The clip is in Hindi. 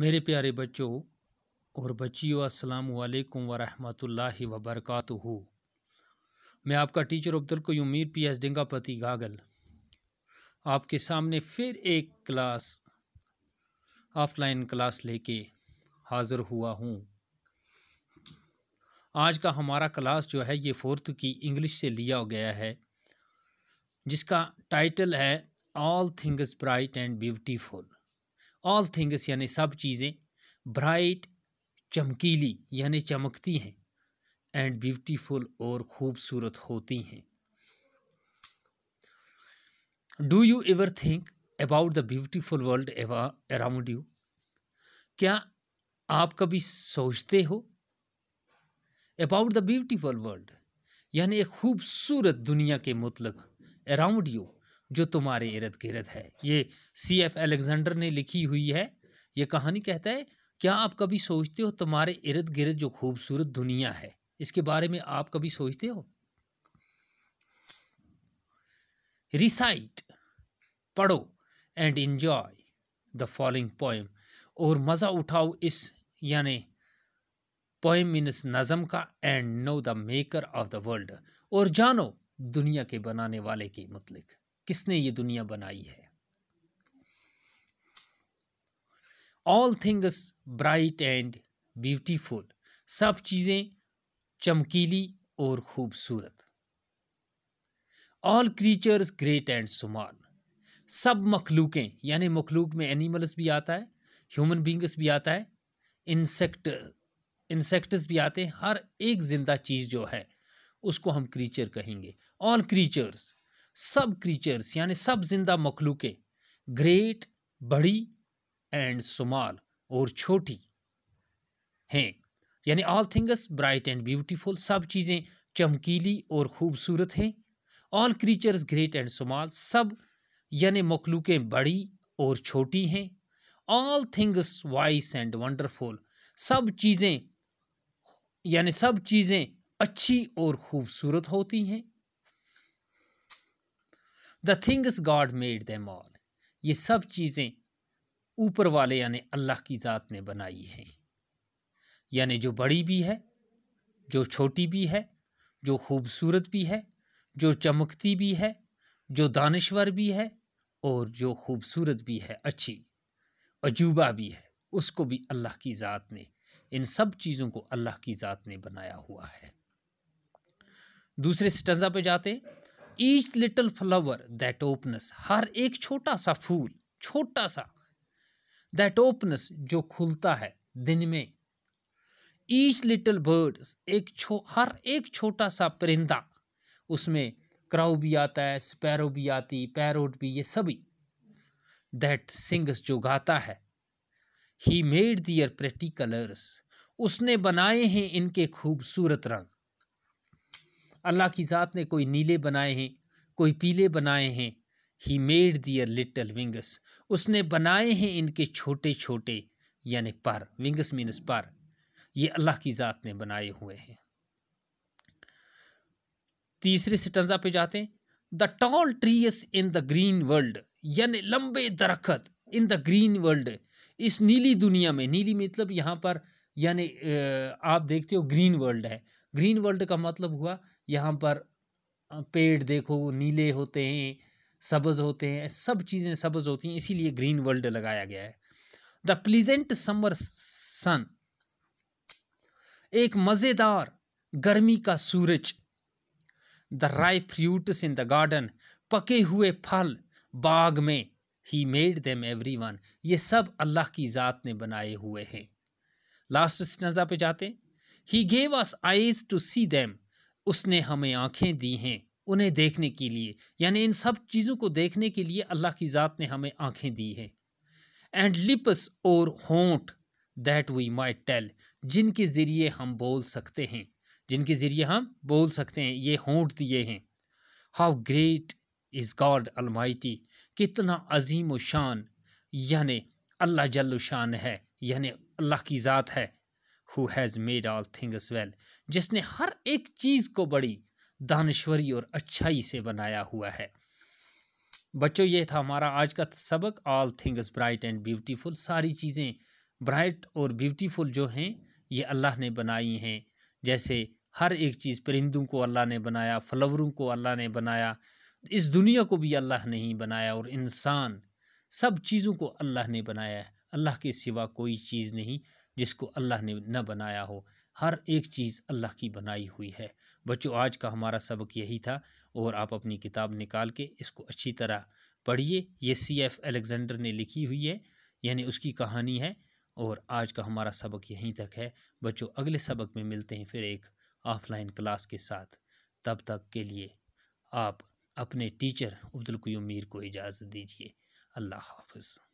मेरे प्यारे बच्चों और बच्चियों अस्सलाम वालेकुम व रहमतुल्लाहि व बरकातुहू मैं आपका टीचर अब्दुल कयूमीर पी एस डिंगापति गागल आपके सामने फिर एक क्लास ऑफलाइन क्लास लेके हाज़र हुआ हूँ आज का हमारा क्लास जो है ये फोर्थ की इंग्लिश से लिया गया है जिसका टाइटल है all things bright and beautiful all things यानी सब चीज़ें ब्राइट चमकीली यानी चमकती हैं एंड ब्यूटीफुल और ख़ूबसूरत होती हैं do you ever think about the beautiful world around you क्या आप कभी सोचते हो अबाउट द ब्यूटीफुल वर्ल्ड यानी एक खूबसूरत दुनिया के मतलब अराउंड यू जो तुम्हारे इर्द गिर्द है ये सी एफ एलेक्जेंडर ने लिखी हुई है ये कहानी कहता है क्या आप कभी सोचते हो तुम्हारे इर्द गिर्द जो खूबसूरत दुनिया है इसके बारे में आप कभी सोचते हो रिसाइट पढ़ो and enjoy the following poem और मज़ा उठाओ इस यानी पोएम मीनस नज़म का and know the maker of the world और जानो दुनिया के बनाने वाले के मतलब किसने ये दुनिया बनाई है all things bright and beautiful सब चीज़ें चमकीली और खूबसूरत all creatures great and small सब मखलूकें यानी मखलूक में एनिमल्स भी आता है ह्यूमन बींग्स भी आता है इंसेक्ट इंसेक्ट्स भी आते हैं हर एक ज़िंदा चीज़ जो है उसको हम क्रीचर कहेंगे ऑल क्रीचर्स सब क्रीचर्स यानी सब जिंदा मखलूकें ग्रेट बड़ी एंड सुमाल और छोटी हैं यानी all things bright and beautiful सब चीज़ें चमकीली और ख़ूबसूरत हैं all creatures great and small सब यानि मखलूकें बड़ी और छोटी हैं all things wise and wonderful सब चीज़ें यानी सब चीज़ें अच्छी और ख़ूबसूरत होती हैं the things God made them all ये सब चीज़ें ऊपर वाले यानी अल्लाह की ज़ात ने बनाई हैं यानी जो बड़ी भी है जो छोटी भी है जो खूबसूरत भी है जो चमकती भी है जो दानश्वर भी है और जो खूबसूरत भी है अच्छी अजूबा भी है उसको भी अल्लाह की ज़ात ने इन सब चीज़ों को अल्लाह की ज़ात ने बनाया हुआ है दूसरे स्टंजा पे जाते हैं each little flower that opens हर एक छोटा सा फूल छोटा सा दैट ओपनस जो खुलता है दिन में ईच लिटल बर्ड्स एक छो हर एक छोटा सा परिंदा उसमें क्राउ भी आता है स्पैरो भी आती पैरोट भी ये सभी दैट सिंग्स जो गाता है he made their pretty colours उसने बनाए हैं इनके खूबसूरत रंग अल्लाह की ज़ात ने कोई नीले बनाए हैं कोई पीले बनाए हैं he made their little wings उसने बनाए हैं इनके छोटे छोटे यानि पर विंगस मीनस पर ये अल्लाह की ज़ात ने बनाए हुए हैं तीसरे स्टंजा पे जाते हैं the tall trees in the green world यानि लंबे दरखत इन द ग्रीन वर्ल्ड इस नीली दुनिया में नीली मतलब यहाँ पर यानी आप देखते हो ग्रीन वर्ल्ड है ग्रीन वर्ल्ड का मतलब हुआ यहाँ पर पेड़ देखो नीले होते हैं सब्ज़ होते हैं सब चीज़ें सब्ज़ होती हैं इसीलिए ग्रीन वर्ल्ड लगाया गया है द प्लीजेंट समर सन एक मज़ेदार गर्मी का सूरज the ripe fruits in the garden पके हुए फल बाग में he made them every one ये सब अल्लाह की ज़ात ने बनाए हुए हैं लास्ट नज़ा पे जाते he gave us eyes to see them उसने हमें आँखें दी हैं उन्हें देखने के लिए यानी इन सब चीज़ों को देखने के लिए अल्लाह की ज़ात ने हमें आँखें दी हैं एंड लिप्स और होंट दैट वी माई टेल जिनके ज़रिए हम बोल सकते हैं जिनके ज़रिए हम बोल सकते हैं ये होंट दिए हैं how great is God almighty कितना अजीम व शान यानि अल्लाह जल्लुशान है यानि अल्लाह की ज़ात है who has made all things well जिसने हर एक चीज़ को बड़ी दानश्वरी और अच्छाई से बनाया हुआ है बच्चों ये था हमारा आज का सबक all things bright and beautiful सारी चीज़ें ब्राइट और ब्यूटीफुल जो हैं ये अल्लाह ने बनाई हैं जैसे हर एक चीज़ परिंदों को अल्लाह ने बनाया फ्लावरों को अल्लाह ने बनाया इस दुनिया को भी अल्लाह ने ही बनाया और इंसान सब चीज़ों को अल्लाह ने बनाया है अल्लाह के सिवा कोई चीज़ नहीं जिसको अल्लाह ने न बनाया हो हर एक चीज़ अल्लाह की बनाई हुई है बच्चों आज का हमारा सबक यही था और आप अपनी किताब निकाल के इसको अच्छी तरह पढ़िए ये सी एफ़ अलेक्ज़ेंडर ने लिखी हुई है यानी उसकी कहानी है और आज का हमारा सबक यहीं तक है बच्चों अगले सबक में मिलते हैं फिर एक ऑफ़लाइन क्लास के साथ तब तक के लिए आप अपने टीचर अब्दुल क्यूम मीर को इजाज़त दीजिए अल्लाह हाफ़